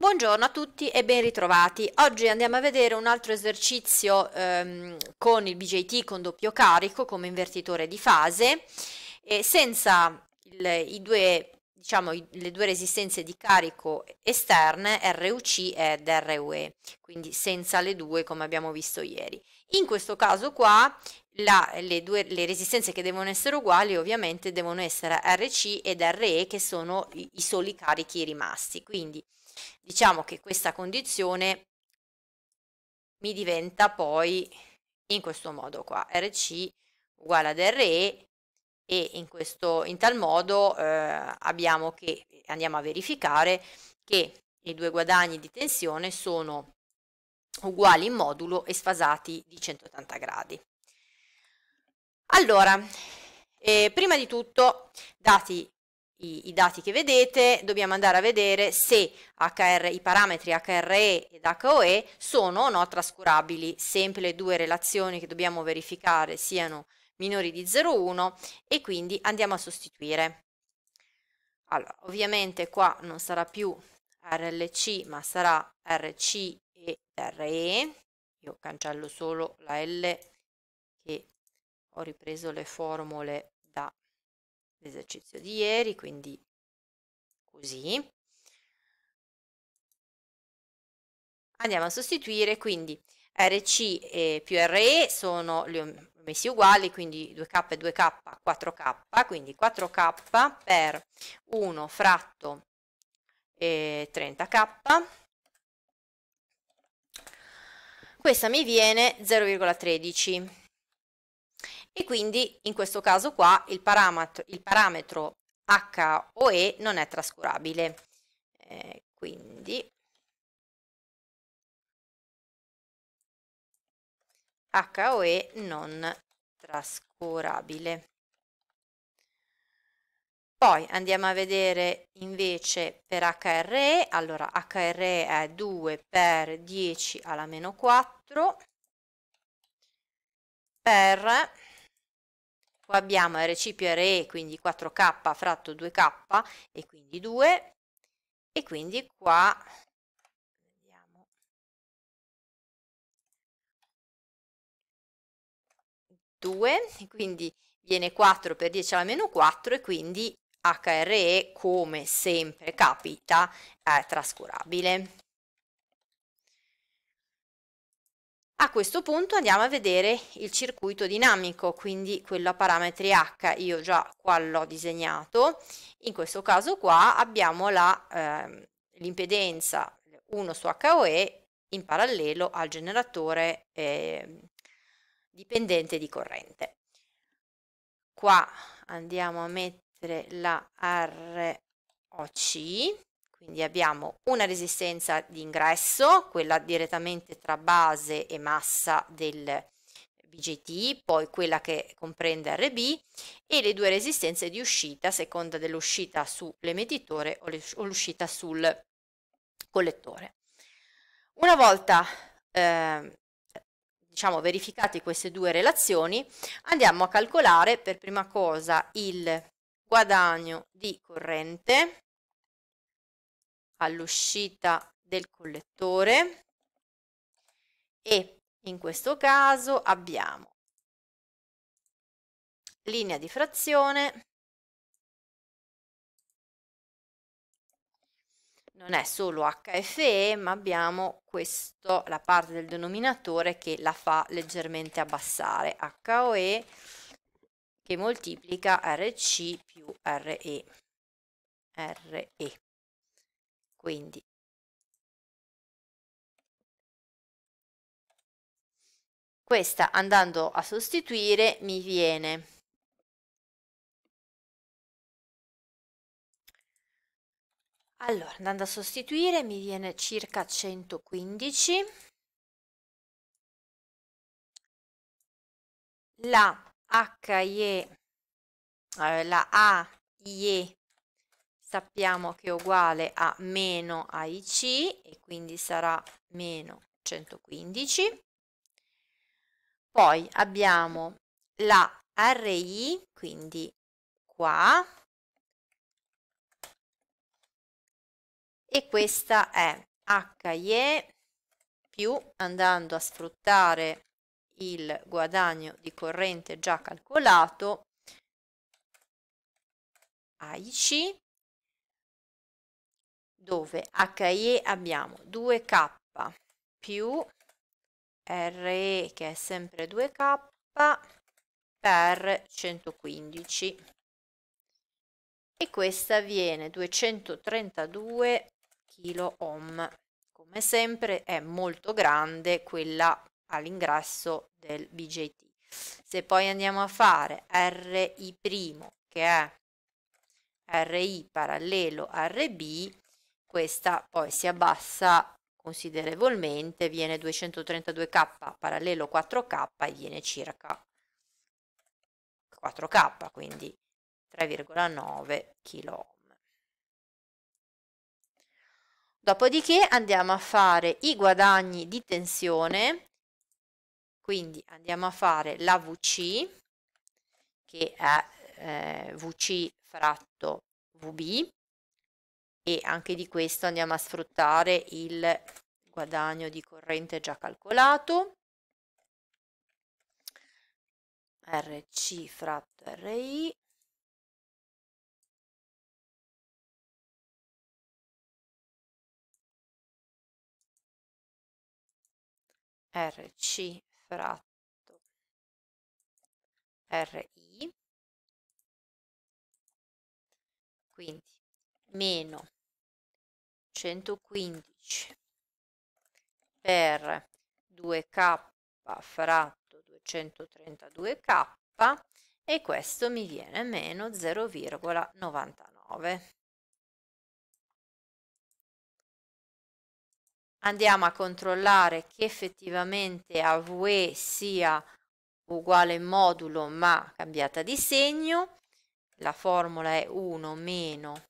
Buongiorno a tutti e ben ritrovati. Oggi andiamo a vedere un altro esercizio ehm, con il BJT con doppio carico come invertitore di fase e senza il, i due, diciamo, i, le due resistenze di carico esterne RUC ed RUE, quindi senza le due come abbiamo visto ieri. In questo caso qua la, le, due, le resistenze che devono essere uguali ovviamente devono essere RC ed RE che sono i, i soli carichi rimasti. Quindi Diciamo che questa condizione mi diventa poi in questo modo qua, RC uguale ad RE e in, questo, in tal modo eh, abbiamo che andiamo a verificare che i due guadagni di tensione sono uguali in modulo e sfasati di 180 gradi. Allora, eh, prima di tutto, dati i, i, dati che vedete, dobbiamo andare a vedere se HR, i parametri HRE ed HOE sono o no trascurabili, sempre le due relazioni che dobbiamo verificare siano minori di 0,1 e quindi andiamo a sostituire. Allora, ovviamente qua non sarà più RLC ma sarà RC e RE, io cancello solo la L che ho ripreso le formule l'esercizio di ieri, quindi così. Andiamo a sostituire, quindi RC più RE sono, li ho messi uguali, quindi 2K e 2K, 4K, quindi 4K per 1 fratto 30K. Questa mi viene 0,13 e quindi in questo caso qua il parametro, il parametro HOE non è trascurabile. Eh, quindi HOE non trascurabile. Poi andiamo a vedere invece per HRE, allora HRE è 2 per 10 alla meno 4 per Qua abbiamo R quindi 4K fratto 2K e quindi 2. E quindi qua vediamo, ...2, e quindi viene 4 per 10 alla meno 4 e quindi HRE come sempre capita è trascurabile. A questo punto andiamo a vedere il circuito dinamico, quindi quello a parametri H, io già qua l'ho disegnato, in questo caso qua abbiamo ehm, l'impedenza eh, 1 su HOE in parallelo al generatore eh, dipendente di corrente. Qua andiamo a mettere la ROC, quindi abbiamo una resistenza di ingresso, quella direttamente tra base e massa del BGT, poi quella che comprende RB e le due resistenze di uscita a seconda dell'uscita sull'emettitore o l'uscita sul collettore. Una volta eh, diciamo verificate queste due relazioni, andiamo a calcolare per prima cosa il guadagno di corrente all'uscita del collettore e in questo caso abbiamo linea di frazione non è solo HFE ma abbiamo questo, la parte del denominatore che la fa leggermente abbassare HOE che moltiplica RC più RE, RE quindi questa andando a sostituire mi viene allora andando a sostituire mi viene circa 115 la HIE eh, la AIE sappiamo che è uguale a meno AIC e quindi sarà meno 115. Poi abbiamo la RI, quindi qua, e questa è HIE più, andando a sfruttare il guadagno di corrente già calcolato, AIC dove HE abbiamo 2K più RE che è sempre 2K per 115 e questa viene 232 kilo ohm come sempre è molto grande quella all'ingresso del BJT se poi andiamo a fare RI' che è RI parallelo RB questa poi si abbassa considerevolmente, viene 232k parallelo 4k e viene circa 4k, quindi 3,9 kilo Dopodiché andiamo a fare i guadagni di tensione, quindi andiamo a fare la VC, che è eh, VC fratto VB, e anche di questo andiamo a sfruttare il guadagno di corrente già calcolato RC fratto RI RC fratto RI quindi meno 115 per 2k fratto 232k e questo mi viene meno 0,99. Andiamo a controllare che effettivamente AVE sia uguale modulo ma cambiata di segno. La formula è 1 meno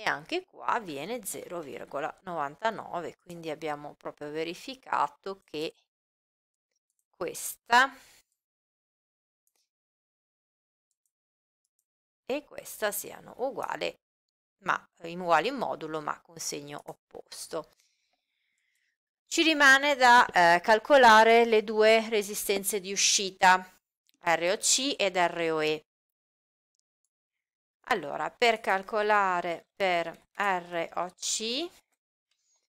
e anche qua viene 0,99 quindi abbiamo proprio verificato che questa e questa siano uguali ma uguali in modulo ma con segno opposto ci rimane da eh, calcolare le due resistenze di uscita ROC ed ROE allora, per calcolare per ROC,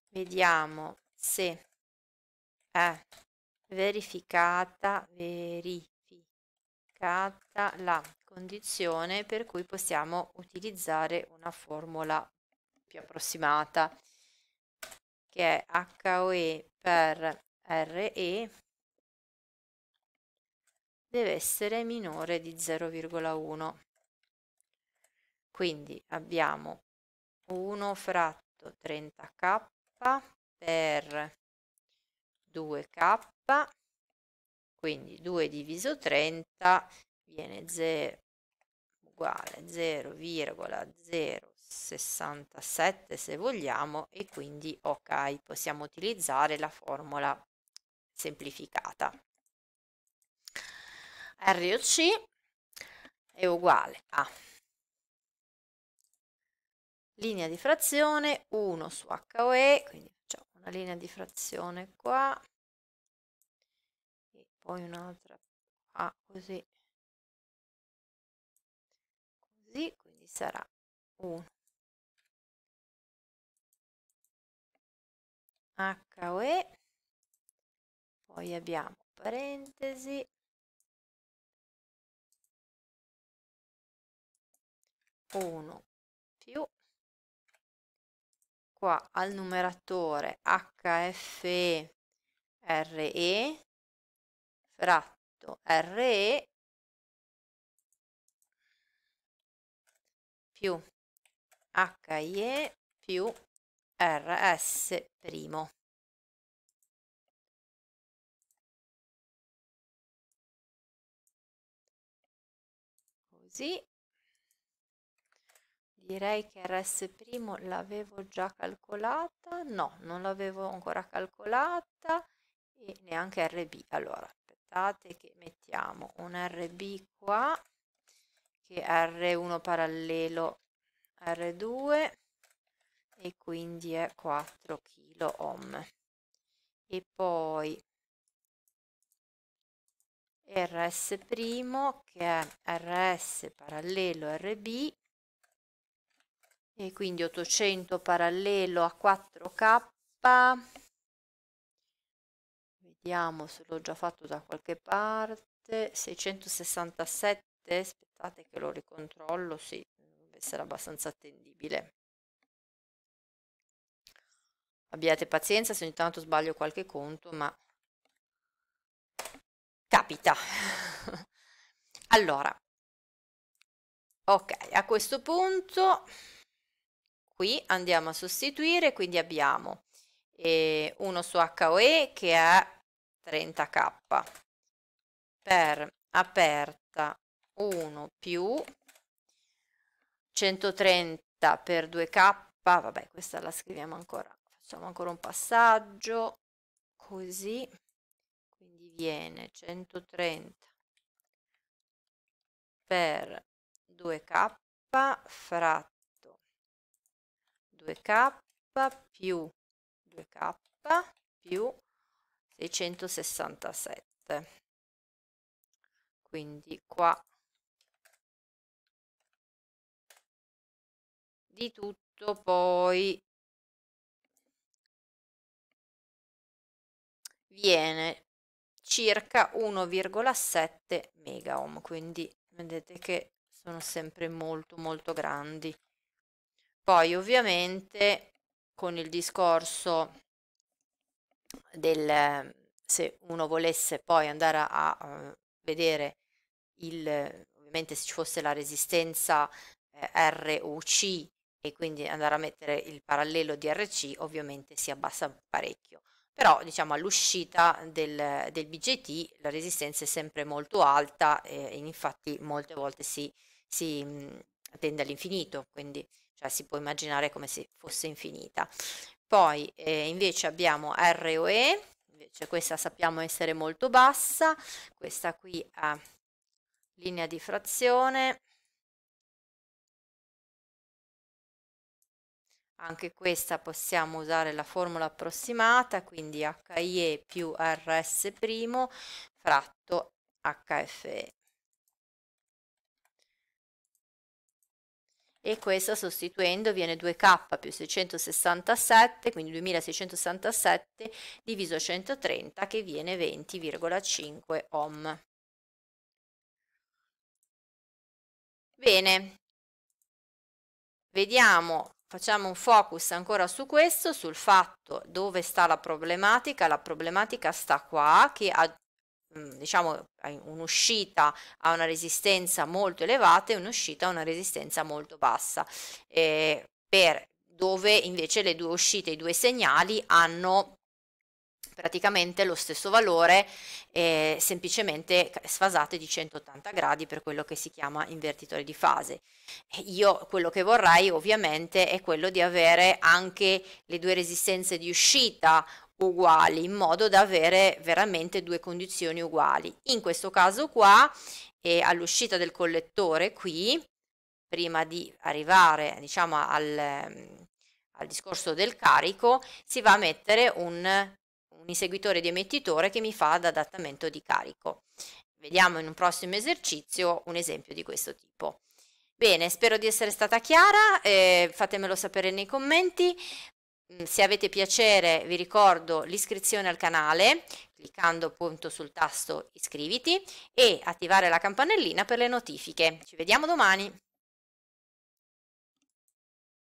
vediamo se è verificata, verificata la condizione per cui possiamo utilizzare una formula più approssimata, che è HOE per RE deve essere minore di 0,1. Quindi abbiamo 1 fratto 30k per 2k, quindi 2 diviso 30 viene 0 uguale 0,067 se vogliamo e quindi ok, possiamo utilizzare la formula semplificata. ROC è uguale a linea di frazione 1 su HOE, quindi facciamo una linea di frazione qua e poi un'altra qua, così, così, quindi sarà 1 HOE, poi abbiamo parentesi, uno più qua al numeratore HFE RE fratto RE più HIE più RS primo. Così direi che RS' primo l'avevo già calcolata, no, non l'avevo ancora calcolata e neanche RB. Allora, aspettate che mettiamo un RB qua, che è R1 parallelo R2 e quindi è 4 kilo ohm. E poi RS' che è RS parallelo RB e quindi 800 parallelo a 4k vediamo se l'ho già fatto da qualche parte 667 aspettate che lo ricontrollo sì deve essere abbastanza attendibile abbiate pazienza se ogni tanto sbaglio qualche conto ma capita allora ok a questo punto qui andiamo a sostituire, quindi abbiamo eh, uno su HOE che è 30k per aperta 1 più 130 per 2k, vabbè questa la scriviamo ancora, facciamo ancora un passaggio, così, quindi viene 130 per 2k fratto 2k più 2k più 667. Quindi qua di tutto poi viene circa 1,7 megaohm, quindi vedete che sono sempre molto molto grandi. Poi ovviamente con il discorso del se uno volesse poi andare a, a vedere il ovviamente se ci fosse la resistenza eh, R o C e quindi andare a mettere il parallelo di RC ovviamente si abbassa parecchio però diciamo all'uscita del, del BGT la resistenza è sempre molto alta eh, e infatti molte volte si, si tende all'infinito quindi cioè si può immaginare come se fosse infinita. Poi eh, invece abbiamo ROE, invece questa sappiamo essere molto bassa, questa qui ha linea di frazione, anche questa possiamo usare la formula approssimata, quindi HIE più RS' fratto HFE. e questa sostituendo viene 2k più 667, quindi 2667 diviso 130 che viene 20,5 ohm. Bene, vediamo, facciamo un focus ancora su questo, sul fatto dove sta la problematica. La problematica sta qua, che a Mm, diciamo un'uscita a una resistenza molto elevata e un'uscita a una resistenza molto bassa, eh, per, dove invece le due uscite, i due segnali hanno praticamente lo stesso valore, eh, semplicemente sfasate di 180 gradi per quello che si chiama invertitore di fase. Io quello che vorrei ovviamente è quello di avere anche le due resistenze di uscita uguali in modo da avere veramente due condizioni uguali in questo caso qua eh, all'uscita del collettore qui prima di arrivare diciamo al, ehm, al discorso del carico si va a mettere un, un inseguitore di emettitore che mi fa da adattamento di carico vediamo in un prossimo esercizio un esempio di questo tipo Bene, spero di essere stata chiara, eh, fatemelo sapere nei commenti, Mm, se avete piacere vi ricordo l'iscrizione al canale cliccando appunto sul tasto iscriviti e attivare la campanellina per le notifiche. Ci vediamo domani!